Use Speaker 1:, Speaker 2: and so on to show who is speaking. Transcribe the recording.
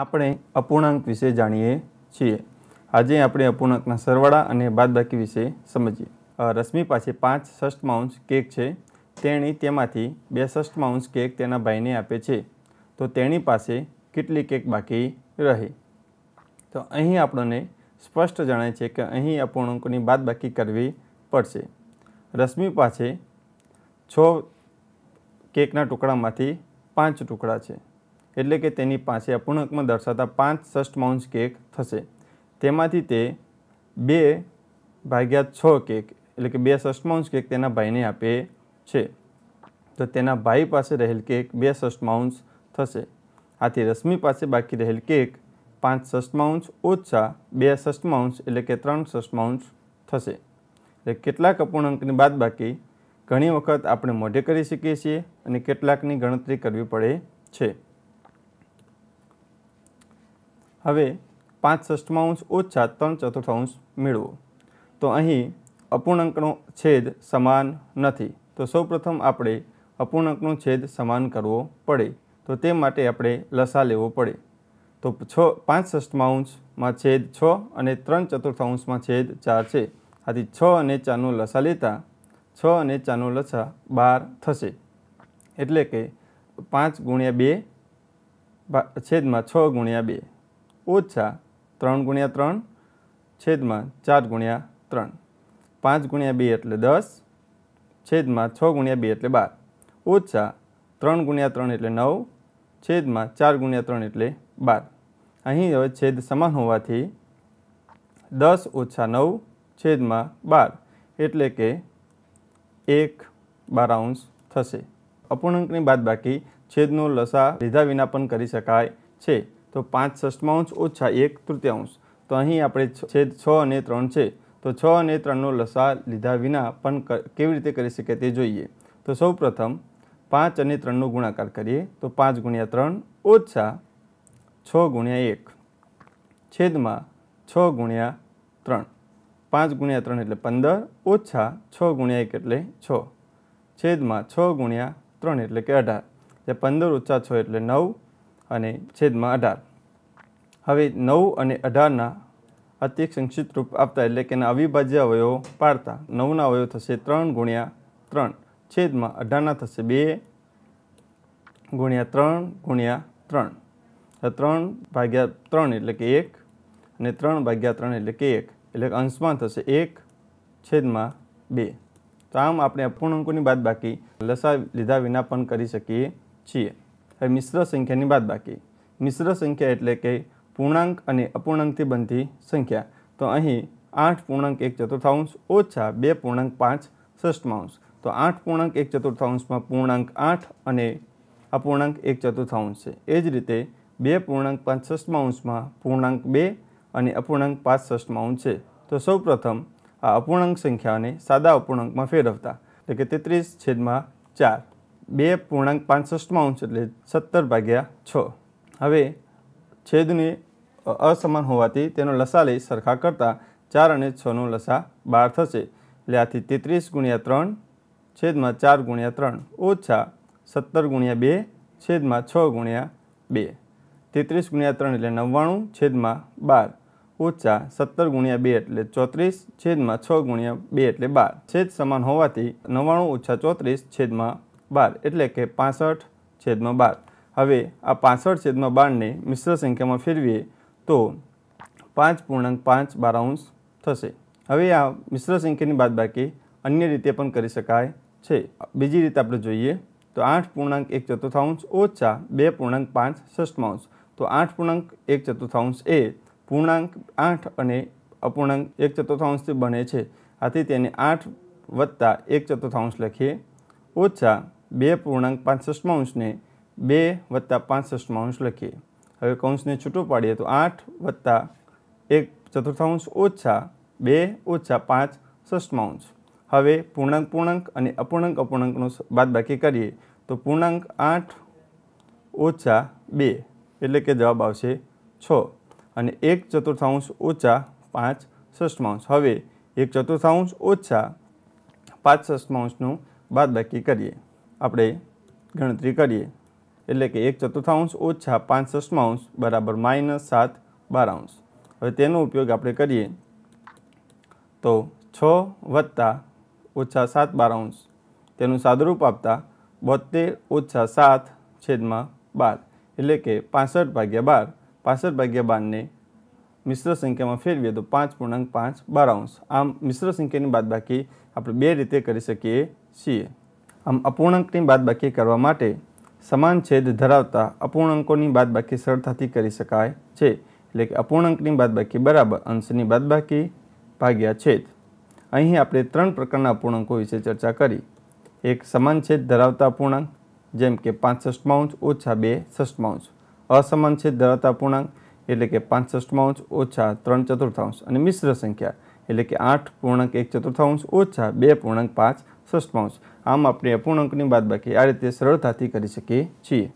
Speaker 1: આપણે અપૂર્ણાંક વિશે જાણીએ છીએ આજે આપણે અપૂર્ણાંકના સરવાળા અને બાદબાકી વિશે સમજીએ રશ્મિ પાસે પાંચ ષષ્ઠ માઉન્સ કેક છે તેણી તેમાંથી બે ષષ્ઠ માઉન્સ કેક તેના ભાઈને આપે છે તો તેણી પાસે કેટલી કેક બાકી રહે તો અહીં આપણને સ્પષ્ટ જણાય છે કે અહીં અપૂર્ણાંકોની બાદબાકી કરવી પડશે રશ્મિ પાસે છ કેકના ટુકડામાંથી પાંચ ટુકડા છે એટલે કે તેની પાસે અપૂર્ણાંકમાં દર્શાતા પાંચ ષષ્ઠ માઉન્સ કેક થશે તેમાંથી તે બે ભાગ્યા છ કેક એટલે કે બે ષષ્ઠ માઉન્સ કેક તેના ભાઈને આપે છે તો તેના ભાઈ પાસે રહેલ કેક બે ષષ્ઠ માઉન્સ થશે આથી રશ્મિ પાસે બાકી રહેલ કેક પાંચ ષષ્ઠ માઉન્સ ઓછા બે ષષ્ઠ માઉન્સ એટલે કે ત્રણ ષષ્ઠ માઉન્સ થશે એટલે કેટલાક અપૂર્ણાંકની બાદબાકી ઘણી વખત આપણે મોઢે કરી શકીએ છીએ અને કેટલાકની ગણતરી કરવી પડે છે હવે પાંચ ષષ્ટમાંશ ઓછા ત્રણ ચતુર્થાંશ મેળવો તો અહીં અપૂર્ણાંકનો છેદ સમાન નથી તો સૌપ્રથમ આપણે અપૂર્ણાંકનો છેદ સમાન કરવો પડે તો તે માટે આપણે લસા લેવો પડે તો છ પાંચ ષષ્ટમાંશમાં છેદ છ અને ત્રણ ચતુર્થાંશમાં છેદ ચાર છે આથી છ અને ચારનો લસા લેતા છ અને ચારનો લસા બાર થશે એટલે કે પાંચ ગુણ્યા બે છેદમાં છ ગુણ્યા બે ઓછા ત્રણ ગુણ્યા ત્રણ છેદમાં ચાર ગુણ્યા ત્રણ પાંચ ગુણ્યા બે એટલે દસ છેદમાં છ ગુણ્યા બે એટલે બાર ઓછા ત્રણ ગુણ્યા ત્રણ એટલે નવ છેદમાં ચાર ગુણ્યા ત્રણ એટલે બાર અહીં હવે છેદ સમાન હોવાથી દસ ઓછા નવ છેદમાં બાર એટલે કે એક બારાઉન્સ થશે અપૂર્ણાંકની બાદ બાકી છેદનો લસા લીધા વિના પણ કરી શકાય છે તો પાંચ ષષ્ટમાંશ ઓછા એક તૃતીયાંશ તો અહીં આપણે છેદ છ અને ત્રણ છે તો છ અને ત્રણનો લસા લીધા વિના પણ કેવી રીતે કરી શકે તે જોઈએ તો સૌ પ્રથમ પાંચ અને ત્રણનો ગુણાકાર કરીએ તો પાંચ ગુણ્યા ત્રણ ઓછા છ ગુણ્યા એક છેદમાં છ ગુણ્યા ત્રણ પાંચ ગુણ્યા ત્રણ એટલે પંદર ઓછા છ ગુણ્યા એક એટલે છ છેદમાં છ ગુણ્યા ત્રણ એટલે કે અઢાર જે પંદર ઓછા છ એટલે નવ અને છેદમાં અઢાર હવે નવ અને અઢારના અતિ સંક્ષિપ્ત રૂપ આપતા એટલે કે એના અવિભાજ્ય અવયવો પાડતા નવના અવયવ થશે ત્રણ ગુણ્યા ત્રણ છેદમાં અઢારના થશે બે ગુણ્યા ત્રણ ગુણ્યા ત્રણ ત્રણ ભાગ્યા ત્રણ એટલે કે એક અને ત્રણ ભાગ્યા ત્રણ એટલે કે એક એટલે અંશમાં થશે એક છેદમાં બે તો આમ આપણે અપૂર્ણાંકોની બાકી લસા લીધા વિના પણ કરી શકીએ છીએ હવે મિશ્ર સંખ્યાની બાદબાકી મિશ્ર સંખ્યા એટલે કે પૂર્ણાંક અને અપૂર્ણાંકથી બનતી સંખ્યા તો અહીં આઠ પૂર્ણાંક એક ચતુર્થાંશ ઓછા બે પૂર્ણાંક પાંચ ષષ્ઠમાંશ તો આઠ પૂર્ણાંક એક ચતુર્થાંશમાં પૂર્ણાંક આઠ અને અપૂર્ણાંક એક ચતુર્થાંશ છે એ જ રીતે બે પૂર્ણાંક પાંચ ષષ્ટમાંશમાં પૂર્ણાંક બે અને અપૂર્ણાંક પાંચ ષષ્ટમાંશ છે તો સૌપ્રથમ આ અપૂર્ણાંક સંખ્યાને સાદા અપૂર્ણાંકમાં ફેરવતા એટલે કે તેત્રીસ છેદમાં ચાર બે પૂર્ણાંક પાંસઠમાં અંશ એટલે સત્તર ભાગ્યા છ હવે છેદની અસમાન હોવાથી તેનો લસા લઈ સરખા કરતાં ચાર અને છનો લસા બાર થશે એટલે આથી તેત્રીસ ગુણ્યા ત્રણ છેદમાં ચાર ગુણ્યા ત્રણ ઓછા સત્તર ગુણ્યા બે છેદમાં છ ગુણ્યા બે તેત્રીસ ગુણ્યા ત્રણ એટલે નવ્વાણું છેદમાં બાર ઓછા સત્તર ગુણ્યા બે એટલે ચોત્રીસ છેદમાં છ ગુણ્યા બે એટલે બાર છેદ સમાન હોવાથી નવ્વાણું ઓછા ચોત્રીસ છેદમાં બાર એટલે કે પાસઠ છેદમાં બાર હવે આ પાસઠ છેદમાં બારને મિશ્ર સંખ્યામાં ફેરવીએ તો પાંચ પૂર્ણાંક પાંચ બારાઉન્સ થશે હવે આ મિશ્ર સંખ્યાની બાદબાકી અન્ય રીતે પણ કરી શકાય છે બીજી રીતે આપણે જોઈએ તો આઠ પૂર્ણાંક એક ચતુર્થાંશ ઓછા બે પૂર્ણાંક પાંચ ષષ્ઠમાંશ તો આઠ પૂર્ણાંક એક ચતુર્થાંશ એ પૂર્ણાંક આઠ અને અપૂર્ણાંક એક ચતુર્થાંશથી બને છે આથી તેને આઠ વત્તા એક ચતુર્થાંશ લખીએ ઓછા બે પૂર્ણાંક પાંસઠમાં બે વત્તા પાંસઠમાં અંશ લખીએ હવે કૌંસને છૂટું પાડીએ તો આઠ વત્તા એક ચતુર્થાંશ ઓછા બે ઓછા પાંચ ષષ્ઠમાંશ હવે પૂર્ણાંક પૂર્ણાંક અને અપૂર્ણાંક અપૂર્ણાંકનો બાદબાકી કરીએ તો પૂર્ણાંક આઠ ઓછા બે એટલે કે જવાબ આવશે છ અને એક ચતુર્થાંશ ઓછા પાંચ ષષ્ઠમાંશ હવે એક ચતુર્થાંશ ઓછા પાંચ ષષ્ટમાંશનું બાદબાકી કરીએ આપણે ગણતરી કરીએ એટલે કે એક ચતુર્થાંશ ઓછા પાંચ ષષ્ટમાંશ બરાબર માઇનસ સાત બારાંશ હવે તેનો ઉપયોગ આપણે કરીએ તો છ વત્તા ઓછા સાત બારાંશ તેનું સાદુરૂપ આપતા બોતેર ઓછા સાત છેદમાં બાર એટલે કે પાસઠ ભાગ્યા બાર પાસઠ ભાગ્યા બારને મિશ્ર સંખ્યામાં ફેરવીએ તો પાંચ પૂર્ણાંક પાંચ બારાંશ આમ મિશ્ર સંખ્યાની બાદબાકી આપણે બે રીતે કરી શકીએ છીએ આમ અપૂર્ણાંકની બાદબાકી કરવા માટે સમાન છેદ ધરાવતા અપૂર્ણાંકોની બાદબાકી સરળતાથી કરી શકાય છે એટલે કે અપૂર્ણાંકની બાદબાકી બરાબર અંશની બાદબાકી ભાગ્યા છેદ અહીં આપણે ત્રણ પ્રકારના અપૂર્ણાંકો વિશે ચર્ચા કરી એક સમાન છેદ ધરાવતા અપૂર્ણાંક જેમ કે પાંચ ષષ્ટમાંશ ઓછા બે ષષ્ટમાંશ અસમાન છેદ ધરાવતા અપૂર્ણાંક એટલે કે પાંચ ષષ્ટમાંશ ઓછા ત્રણ ચતુર્થાંશ અને મિશ્ર સંખ્યા એટલે કે આઠ પૂર્ણાંક એક ચતુર્થાંશ ઓછા બે પૂર્ણાંક પાંચ ષષ્ઠમાંશ આમ આપણે અપૂર્ણાંકની બાદબાકી આ રીતે સરળતાથી કરી શકીએ છીએ